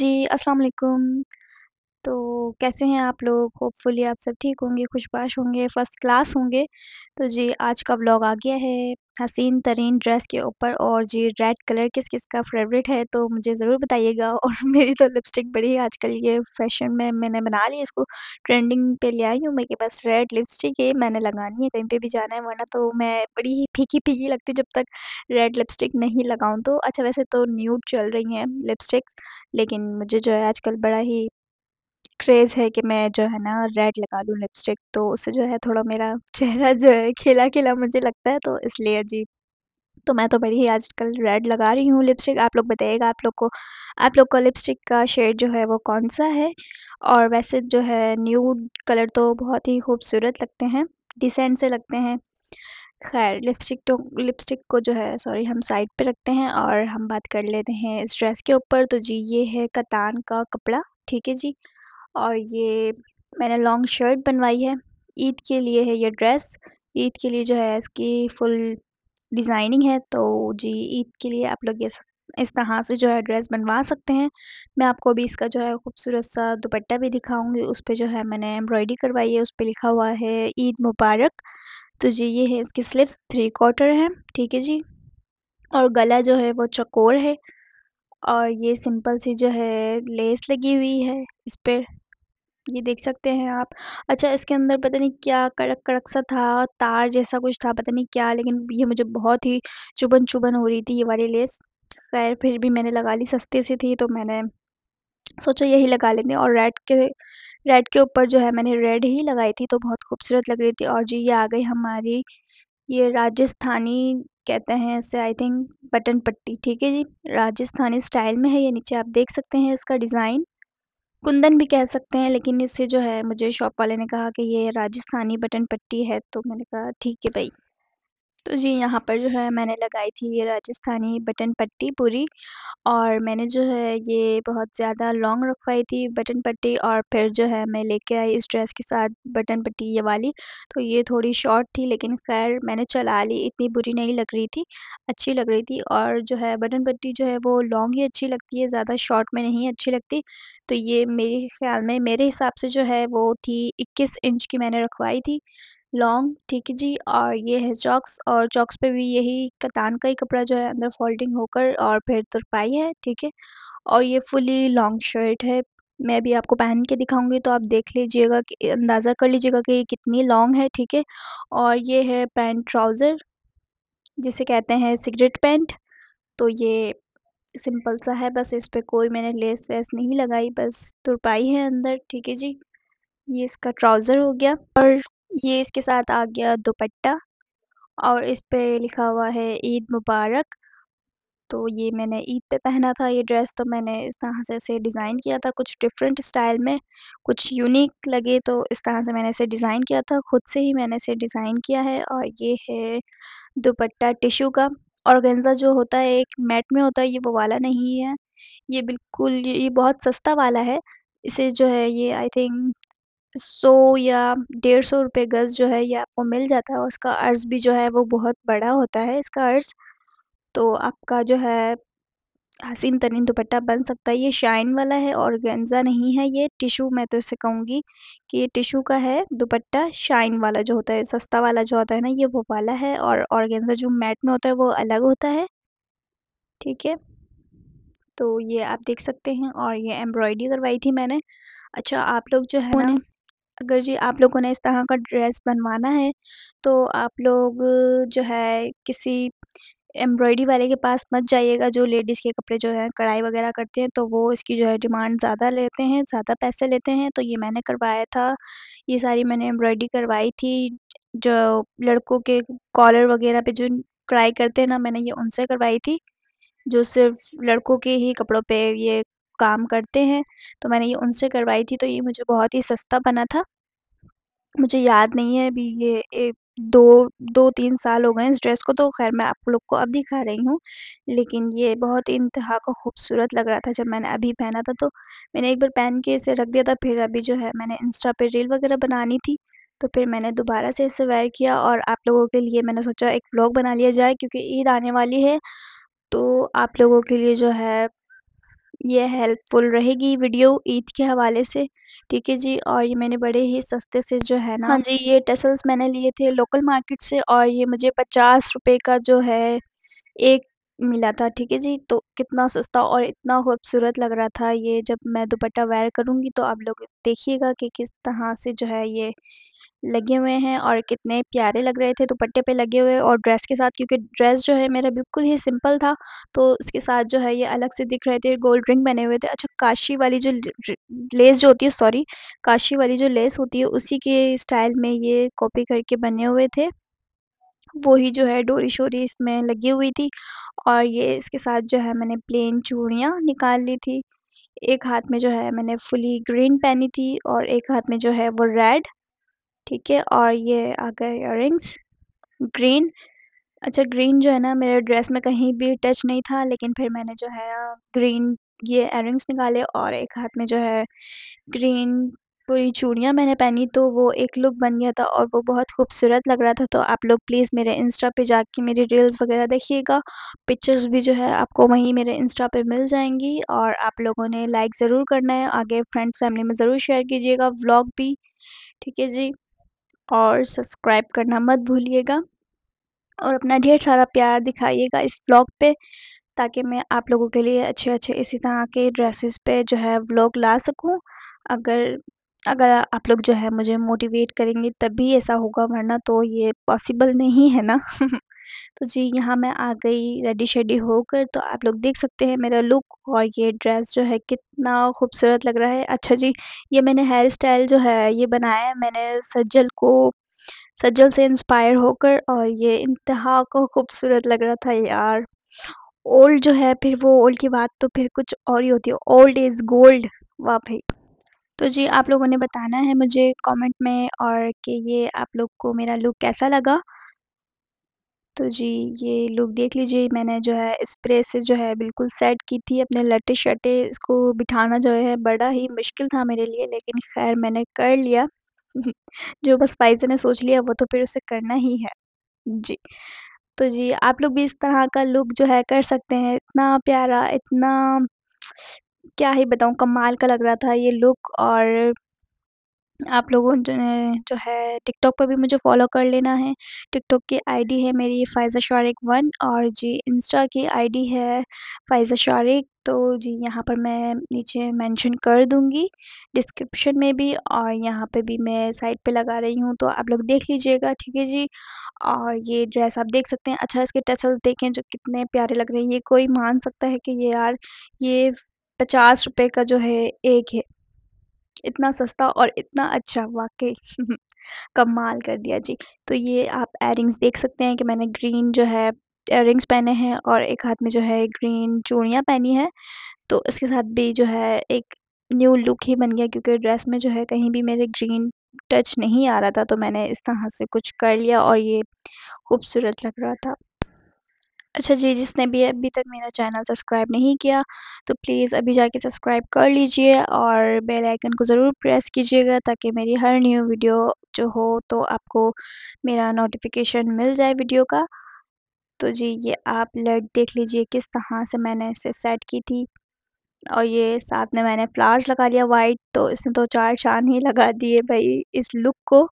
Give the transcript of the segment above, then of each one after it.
जी, अस्सलाम वालेकुम। तो कैसे हैं आप लोग होपफुली आप सब ठीक होंगे खुशबाश होंगे फर्स्ट क्लास होंगे तो जी आज का ब्लॉग आ गया है हसीन तरीन ड्रेस के ऊपर और जी रेड कलर किस किस का फेवरेट है तो मुझे ज़रूर बताइएगा और मेरी तो लिपस्टिक बड़ी आजकल ये फैशन में मैंने बना ली इसको ट्रेंडिंग पे ले आई हूँ मेरे पास रेड लिपस्टिक है मैंने लगानी है कहीं पे भी जाना है वरना तो मैं बड़ी ही फीकी फीकी लगती हूँ जब तक रेड लिपस्टिक नहीं लगाऊँ तो अच्छा वैसे तो न्यूट चल रही हैं लिपस्टिक्स लेकिन मुझे जो है आजकल बड़ा ही क्रेज़ है कि मैं जो है ना रेड लगा लूँ लिपस्टिक तो उससे जो है थोड़ा मेरा चेहरा जो है खिला-खिला मुझे लगता है तो इसलिए जी। तो मैं तो बड़ी ही आजकल रेड लगा रही हूँ लिपस्टिक आप लोग बताइएगा आप लोग को आप लोग का लिपस्टिक का शेड जो है वो कौन-सा है? और वैसे जो है न्यूड कलर तो बहुत ही खूबसूरत लगते हैं, डिसेंट से लगते हैं। ख़ैर लिपस्टिक तो लिपस्टिक को जो है सॉरी हम साइड पे रखते हैं और हम बात कर लेते हैं इस ड्रेस के ऊपर तो जी ये है कतान का कपड़ा, ठीक है जी। और ये मैंने लॉन्ग शर्ट बनवाई है ईद के लिए है ये ड्रेस ईद के लिए जो है इसकी फुल डिज़ाइनिंग है तो जी ईद के लिए आप लोग ये इस तरह से जो है ड्रेस बनवा सकते हैं मैं आपको अभी इसका जो है खूबसूरत सा दुपट्टा भी दिखाऊंगी उस पर जो है मैंने एम्ब्रॉयडरी करवाई है उस पर लिखा हुआ है ईद मुबारक तो जी ये है इसकी स्लिप्स थ्री क्वार्टर है ठीक है जी और गला जो है वो चकोर है और ये सिंपल सी जो है लेस लगी हुई है इस पर ये देख सकते हैं आप। अच्छा इसके अंदर पता नहीं क्या कड़क-कड़क सा था, तार जैसा कुछ था पता नहीं क्या लेकिन ये मुझे बहुत ही चुभन-चुभन हो रही थी ये वाली लेस। ख़ैर फिर भी मैंने लगा ली सस्ती सी थी तो मैंने सोचा यही लगा लेते और रेड के रेड के ऊपर जो है मैंने रेड ही लगाई थी तो बहुत खूबसूरत लग रही थी। और जी ये आ गई हमारी ये राजस्थानी कहते हैं इसे आई थिंक बटन पट्टी ठीक है जी। राजस्थानी स्टाइल में है ये नीचे आप देख सकते हैं इसका डिज़ाइन। कुंदन भी कह सकते हैं लेकिन इससे जो है मुझे शॉप वाले ने कहा कि ये राजस्थानी बटन पट्टी है तो मैंने कहा ठीक है भाई तो जी यहाँ पर जो है मैंने लगाई थी ये राजस्थानी बटन पट्टी पूरी और मैंने जो है ये बहुत ज़्यादा लॉन्ग रखवाई थी बटन पट्टी और फिर जो है मैं लेके आई इस ड्रेस के साथ बटन पट्टी ये वाली तो ये थोड़ी शॉर्ट थी लेकिन खैर मैंने चला ली इतनी बुरी नहीं लग रही थी अच्छी लग रही थी और जो है बटन पट्टी जो है वो लॉन्ग ही अच्छी लगती है ज़्यादा शॉर्ट में नहीं अच्छी लगती तो ये मेरे ख्याल में मेरे हिसाब से जो है वो थी इक्कीस इंच की मैंने रखवाई थी लॉन्ग ठीक है जी और ये है चॉक्स और चॉक्स पे भी यही कतान का ही कपड़ा जो है अंदर फोल्डिंग होकर और फिर तुरपाई है ठीक है और ये फुली लॉन्ग शर्ट है मैं भी आपको पहन के दिखाऊंगी तो आप देख लीजिएगा कि अंदाज़ा कर लीजिएगा कि ये कितनी लॉन्ग है ठीक है और ये है पैंट ट्राउज़र जिसे कहते हैं सिगरेट पैंट तो ये सिंपल सा है बस इस पर कोई मैंने लेस वेस नहीं लगाई बस तुरपाई है अंदर ठीक है जी ये इसका ट्राउज़र हो गया और ये इसके साथ आ गया दुपट्टा और इस पे लिखा हुआ है ईद मुबारक तो ये मैंने ईद पे पहना था ये ड्रेस तो मैंने इस तरह से इसे डिज़ाइन किया था कुछ डिफरेंट स्टाइल में कुछ यूनिक लगे तो इस तरह से मैंने इसे डिज़ाइन किया था खुद से ही मैंने इसे डिज़ाइन किया है और ये है दुपट्टा टिशू का और गेंजा जो होता है एक मैट में होता है ये वो वाला नहीं है ये बिल्कुल ये बहुत सस्ता वाला है इसे जो है ये आई थिंक सौ या डेढ़ सौ रुपये गज़ जो है ये आपको मिल जाता है और उसका अर्ज़ भी जो है वो बहुत बड़ा होता है इसका अर्ज़ तो आपका जो है हसीन तरीन दुपट्टा बन सकता है ये शाइन वाला है और गेंजा नहीं है ये टिशू मैं तो इसे कहूँगी कि ये टिशू का है दुपट्टा शाइन वाला जो होता है सस्ता वाला जो होता है ना ये वो वाला है और ऑर्गेंजा जो मैट में होता है वो अलग होता है ठीक है तो ये आप देख सकते हैं और ये एम्ब्रॉयडरी करवाई थी मैंने अच्छा आप लोग जो है ना अगर जी आप लोगों ने इस तरह का ड्रेस बनवाना है तो आप लोग जो है किसी एम्ब्रॉयडरी वाले के पास मत जाइएगा जो लेडीज़ के कपड़े जो है कढ़ाई वगैरह करते हैं तो वो इसकी जो है डिमांड ज़्यादा लेते हैं ज़्यादा पैसे लेते हैं तो ये मैंने करवाया था ये सारी मैंने एम्ब्रॉयडरी करवाई थी जो लड़कों के कॉलर वगैरह पे जो कढ़ाई करते हैं ना मैंने ये उनसे करवाई थी जो सिर्फ लड़कों के ही कपड़ों पे ये काम करते हैं तो मैंने ये उनसे करवाई थी तो ये मुझे बहुत ही सस्ता बना था मुझे याद नहीं है अभी ये एक दो दो तीन साल हो गए इस ड्रेस को तो खैर मैं आप लोग को अब दिखा रही हूँ लेकिन ये बहुत ही इंतहा को खूबसूरत लग रहा था जब मैंने अभी पहना था तो मैंने एक बार पहन के इसे रख दिया था फिर अभी जो है मैंने इंस्टा पे रील वगैरह बनानी थी तो फिर मैंने दोबारा से इसे वेयर किया और आप लोगों के लिए मैंने सोचा एक ब्लॉग बना लिया जाए क्योंकि ईद आने वाली है तो आप लोगों के लिए जो है ये हेल्पफुल रहेगी वीडियो ईद के हवाले से ठीक है जी और ये मैंने बड़े ही सस्ते से जो है ना हाँ जी ये टेसल्स मैंने लिए थे लोकल मार्केट से और ये मुझे पचास रुपए का जो है एक मिला था, ठीक है जी? तो कितना सस्ता और इतना खूबसूरत लग रहा था ये जब मैं दुपट्टा वेयर करूँगी तो आप लोग देखिएगा कि किस तरह से जो है ये लगे हुए हैं और कितने प्यारे लग रहे थे दुपट्टे पे लगे हुए और ड्रेस के साथ क्योंकि ड्रेस जो है मेरा बिल्कुल ही सिंपल था, तो उसके साथ जो है ये अलग से दिख रहे थे, गोल्ड रिंग बने हुए थे। अच्छा काशी वाली जो लेस जो होती है सॉरी, काशी वाली जो लेस होती है उसी के स्टाइल में ये कॉपी करके बने हुए थे। वो ही जो है डोरी शोरी इसमें लगी हुई थी और ये इसके साथ जो है मैंने प्लेन चूड़ियाँ निकाल ली थी एक हाथ में जो है मैंने फुली ग्रीन पहनी थी और एक हाथ में जो है वो रेड ठीक है और ये आ गए इयर ग्रीन अच्छा ग्रीन जो है ना मेरे ड्रेस में कहीं भी टच नहीं था लेकिन फिर मैंने जो है ग्रीन ये इयर निकाले और एक हाथ में जो है ग्रीन पूरी चूड़ियाँ मैंने पहनी तो वो एक लुक बन गया था और वो बहुत खूबसूरत लग रहा था तो आप लोग प्लीज़ मेरे इंस्टा पे जाके मेरी रील्स वगैरह देखिएगा पिक्चर्स भी जो है आपको वहीं मेरे इंस्टा पे मिल जाएंगी और आप लोगों ने लाइक ज़रूर करना है आगे फ्रेंड्स फैमिली में ज़रूर शेयर कीजिएगा व्लॉग भी ठीक है जी और सब्सक्राइब करना मत भूलिएगा और अपना ढेर सारा प्यार दिखाइएगा इस व्लॉग पे ताकि मैं आप लोगों के लिए अच्छे अच्छे इसी तरह के ड्रेसेस पे जो है व्लॉग ला सकूँ अगर अगर आप लोग जो है मुझे मोटिवेट करेंगे तभी ऐसा होगा वरना तो ये पॉसिबल नहीं है ना तो जी यहाँ मैं आ गई रेडी शेडी होकर तो आप लोग देख सकते हैं मेरा लुक और ये ड्रेस जो है कितना खूबसूरत लग रहा है अच्छा जी ये मैंने हेयर स्टाइल जो है ये बनाया है मैंने सज्जल को सज्जल से इंस्पायर होकर और ये इंतहा को खूबसूरत लग रहा था यार ओल्ड जो है फिर वो ओल्ड की बात तो फिर कुछ और ही होती है ओल्ड इज़ गोल्ड वाह भाई तो जी आप लोगों ने बताना है मुझे कमेंट में और कि ये आप लोग को मेरा लुक कैसा लगा तो जी ये लुक देख लीजिए मैंने जो है स्प्रे से जो है बिल्कुल सेट की थी अपने लटे शटे इसको बिठाना जो है बड़ा ही मुश्किल था मेरे लिए लेकिन खैर मैंने कर लिया जो बस पाइजन ने सोच लिया वो तो फिर उसे करना ही है जी तो जी आप लोग भी इस तरह का लुक जो है कर सकते हैं इतना प्यारा इतना क्या ही बताऊँ कमाल का लग रहा था ये लुक और आप लोगों ने जो है टिकटॉक पर भी मुझे फॉलो कर लेना है टिकटॉक की आईडी है मेरी फ़ायज़ा शारिक वन और जी इंस्टा की आईडी है फ़ायज़ा शारिक तो जी यहाँ पर मैं नीचे मेंशन कर दूँगी डिस्क्रिप्शन में भी और यहाँ पे भी मैं साइट पे लगा रही हूँ तो आप लोग देख लीजिएगा ठीक है जी और ये ड्रेस आप देख सकते हैं अच्छा इसके टेसल देखें जो कितने प्यारे लग रहे हैं ये कोई मान सकता है कि ये यार ये पचास रुपए का जो है एक है इतना सस्ता और इतना अच्छा वाकई कमाल कर दिया जी तो ये आप एयरिंग्स देख सकते हैं कि मैंने ग्रीन जो है एयरिंग्स पहने हैं और एक हाथ में जो है ग्रीन चूड़ियाँ पहनी है तो इसके साथ भी जो है एक न्यू लुक ही बन गया क्योंकि ड्रेस में जो है कहीं भी मेरे ग्रीन टच नहीं आ रहा था तो मैंने इस तरह से कुछ कर लिया और ये खूबसूरत लग रहा था अच्छा जी जिसने भी अभी तक मेरा चैनल सब्सक्राइब नहीं किया तो प्लीज़ अभी जाके सब्सक्राइब कर लीजिए और बेल आइकन को ज़रूर प्रेस कीजिएगा ताकि मेरी हर न्यू वीडियो जो हो तो आपको मेरा नोटिफिकेशन मिल जाए वीडियो का तो जी ये आप लाइट देख लीजिए किस तरह से मैंने इसे सेट की थी और ये साथ में मैंने फ्लावर्स लगा लिया वाइट तो इसने तो चार चांद ही लगा दिए भाई इस लुक को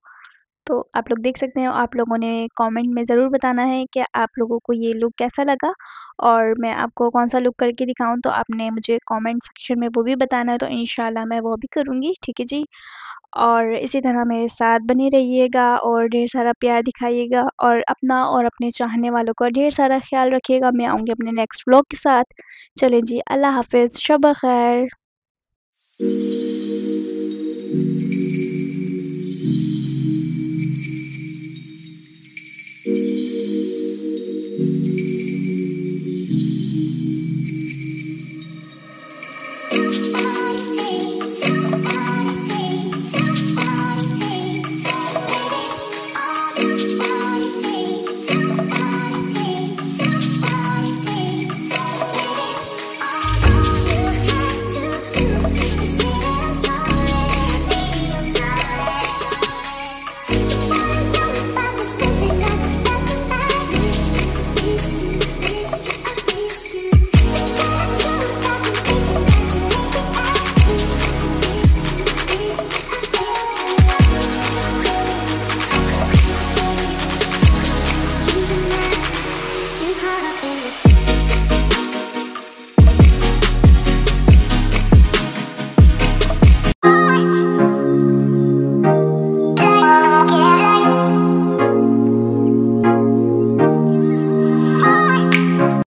तो आप लोग देख सकते हैं आप लोगों ने कमेंट में ज़रूर बताना है कि आप लोगों को ये लुक कैसा लगा और मैं आपको कौन सा लुक करके दिखाऊं तो आपने मुझे कमेंट सेक्शन में वो भी बताना है तो इन मैं वो भी करूँगी ठीक है जी और इसी तरह मेरे साथ बने रहिएगा और ढेर सारा प्यार दिखाइएगा और अपना और अपने चाहने वालों का ढेर सारा ख्याल रखिएगा मैं आऊँगी अपने नेक्स्ट ब्लॉग के साथ चलें जी अल्लाह हाफिज़ शब खैर